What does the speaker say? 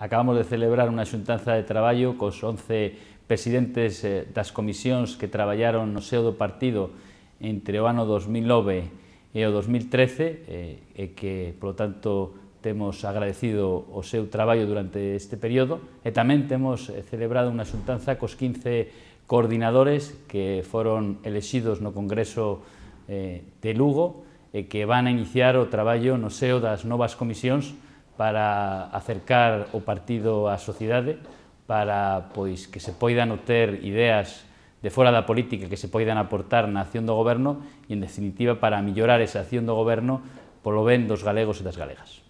Acabamos de celebrar unha xuntanza de traballo cos 11 presidentes eh, das comisións que traballaron no seu do partido entre o ano 2009 e o 2013 eh, e que, polo tanto, temos agradecido o seu traballo durante este período e tamén temos eh, celebrado unha xuntanza cos 15 coordinadores que foron elexidos no Congreso de Lugo e que van a iniciar o traballo no seo das novas comisións para acercar o partido á sociedade, para pois que se poidan obter ideas de fora da política que se poidan aportar na acción do goberno e, en definitiva, para mellorar esa acción do goberno polo ben dos galegos e das galegas.